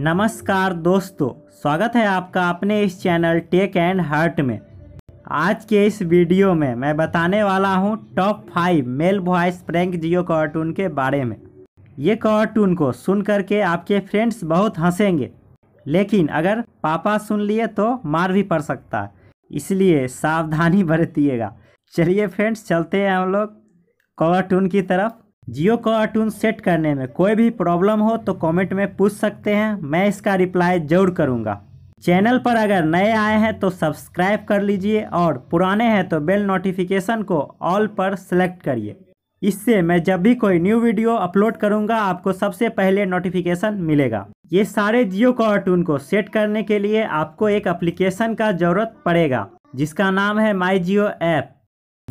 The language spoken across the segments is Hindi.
नमस्कार दोस्तों स्वागत है आपका अपने इस चैनल टेक एंड हार्ट में आज के इस वीडियो में मैं बताने वाला हूं top five male voice prank Jio cartoon के बारे में ये कार्टून को सुन करके आपके फ्रेंड्स बहुत हंसेंगे लेकिन अगर पापा सुन लिए तो मार भी पड़ सकता है इसलिए सावधानी बरतिएगा चलिए फ्रेंड्स चलते हैं हम लोग कार्टून की तरफ जियो को अटून सेट करने में कोई भी प्रॉब्लम हो तो कमेंट में पूछ सकते हैं मैं इसका रिप्लाई जरूर करूँगा चैनल पर अगर नए आए हैं तो सब्सक्राइब कर लीजिए और पुराने हैं तो बेल नोटिफिकेशन को ऑल पर सेलेक्ट करिए इससे मैं जब भी कोई न्यू वीडियो अपलोड करूंगा आपको सबसे पहले नोटिफिकेशन मिलेगा ये सारे जियो कार्टून को सेट करने के लिए आपको एक अप्लीकेशन का ज़रूरत पड़ेगा जिसका नाम है माई जियो ऐप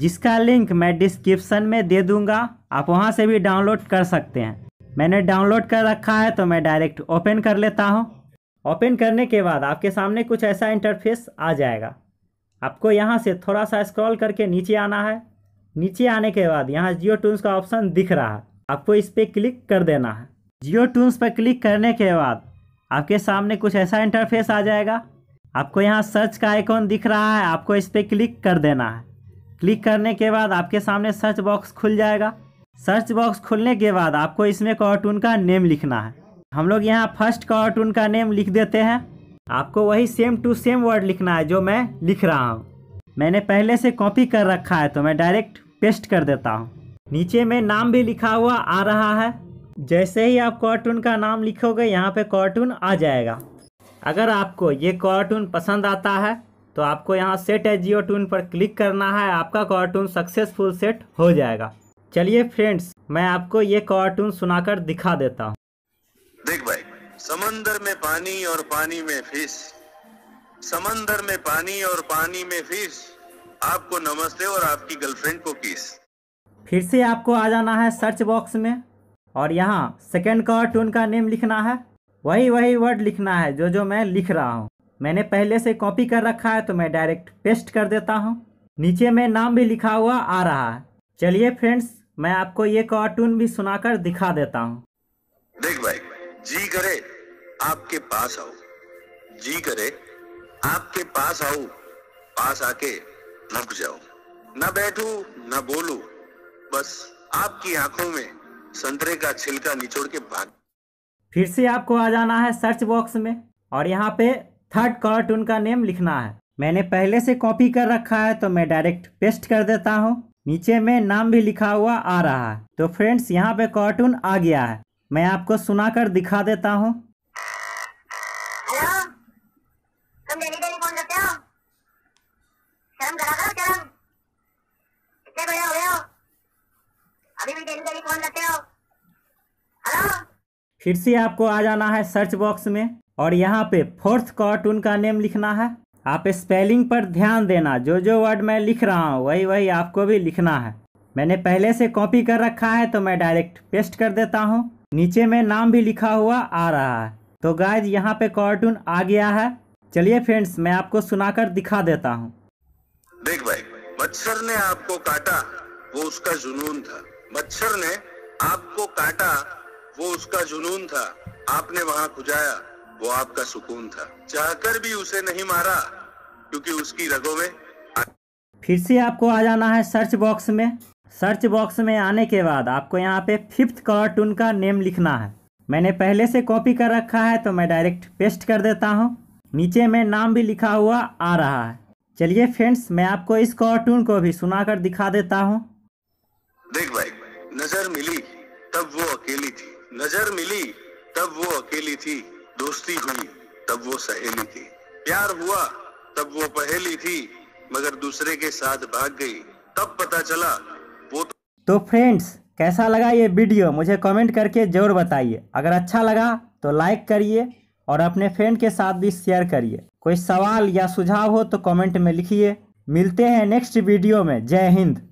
जिसका लिंक मैं डिस्क्रिप्शन में दे दूंगा आप वहां से भी डाउनलोड कर सकते हैं मैंने डाउनलोड कर रखा है तो मैं डायरेक्ट ओपन कर लेता हूँ ओपन करने के बाद आपके सामने कुछ ऐसा इंटरफेस आ जाएगा आपको यहाँ से थोड़ा सा स्क्रॉल करके नीचे आना है नीचे आने के बाद यहाँ जियो टूंस का ऑप्शन दिख रहा है आपको इस पर क्लिक कर देना है जियो टूंस पर क्लिक करने के बाद आपके सामने कुछ ऐसा इंटरफेस आ जाएगा आपको यहाँ सर्च का आइकॉन दिख रहा है आपको इस पर क्लिक कर देना है क्लिक करने के बाद आपके सामने सर्च बॉक्स खुल जाएगा सर्च बॉक्स खुलने के बाद आपको इसमें कार्टून का नेम लिखना है हम लोग यहाँ फर्स्ट कार्टून का नेम लिख देते हैं आपको वही सेम टू सेम वर्ड लिखना है जो मैं लिख रहा हूँ मैंने पहले से कॉपी कर रखा है तो मैं डायरेक्ट पेस्ट कर देता हूँ नीचे में नाम भी लिखा हुआ आ रहा है जैसे ही आप कार्टून का नाम लिखोगे यहाँ पे कार्टून आ जाएगा अगर आपको ये कार्टून पसंद आता है तो आपको यहाँ सेट है जियो टून पर क्लिक करना है आपका कार्टून सक्सेसफुल सेट हो जाएगा चलिए फ्रेंड्स मैं आपको ये कार्टून सुनाकर दिखा देता हूँ देख भाई समंदर में पानी और पानी में फिश समंदर में पानी और पानी में फिश आपको नमस्ते और आपकी गर्लफ्रेंड को किस फिर से आपको आ जाना है सर्च बॉक्स में और यहाँ सेकेंड कार्टून का नेम लिखना है वही वही वर्ड लिखना है जो जो मैं लिख रहा हूँ मैंने पहले से कॉपी कर रखा है तो मैं डायरेक्ट पेस्ट कर देता हूँ नीचे में नाम भी लिखा हुआ आ रहा है चलिए फ्रेंड्स मैं आपको ये कार्टून भी सुनाकर दिखा देता हूँ देख भाई जी करे आपके पास आओ जी करे आपके पास आओ पास आके रुक जाओ न बैठू न बोलू बस आपकी आंखों में संतरे का छिलका निचोड़ के भाग फिर से आपको आ जाना है सर्च बॉक्स में और यहाँ पे थर्ड कार्टून का नेम लिखना है मैंने पहले से कॉपी कर रखा है तो मैं डायरेक्ट पेस्ट कर देता हूँ नीचे में नाम भी लिखा हुआ आ रहा है तो फ्रेंड्स यहाँ पे कार्टून आ गया है मैं आपको सुना कर दिखा देता हूँ फिर से आपको आ जाना है सर्च बॉक्स में और यहाँ पे फोर्थ कार्टून का नेम लिखना है आप स्पेलिंग पर ध्यान देना जो जो वर्ड मैं लिख रहा हूँ वही वही आपको भी लिखना है मैंने पहले से कॉपी कर रखा है तो मैं डायरेक्ट पेस्ट कर देता हूँ नीचे में नाम भी लिखा हुआ आ रहा है तो गाइज यहाँ पे कार्टून आ गया है चलिए फ्रेंड्स मैं आपको सुनाकर दिखा देता हूँ देख भाई मच्छर ने आपको काटा वो उसका जुनून था मच्छर ने आपको काटा वो उसका जुनून था आपने वहाँ खुजाया वो आपका सुकून था चाहकर भी उसे नहीं मारा क्योंकि उसकी रगों में फिर से आपको आ जाना है सर्च बॉक्स में सर्च बॉक्स में आने के बाद आपको यहाँ पे फिफ्थ कार्टून का नेम लिखना है मैंने पहले से कॉपी कर रखा है तो मैं डायरेक्ट पेस्ट कर देता हूँ नीचे में नाम भी लिखा हुआ आ रहा है चलिए फ्रेंड्स मैं आपको इस कार्टून को भी सुनाकर दिखा देता हूँ देख भाई नजर मिली तब वो अकेली थी नजर मिली तब वो अकेली थी दोस्ती हुई तब वो सहेली थी प्यार हुआ तब वो पहेली थी मगर दूसरे के साथ भाग गई तब पता चला वो तो, तो फ्रेंड्स कैसा लगा ये वीडियो मुझे कमेंट करके ज़रूर बताइए अगर अच्छा लगा तो लाइक करिए और अपने फ्रेंड के साथ भी शेयर करिए कोई सवाल या सुझाव हो तो कमेंट में लिखिए मिलते हैं नेक्स्ट वीडियो में जय हिंद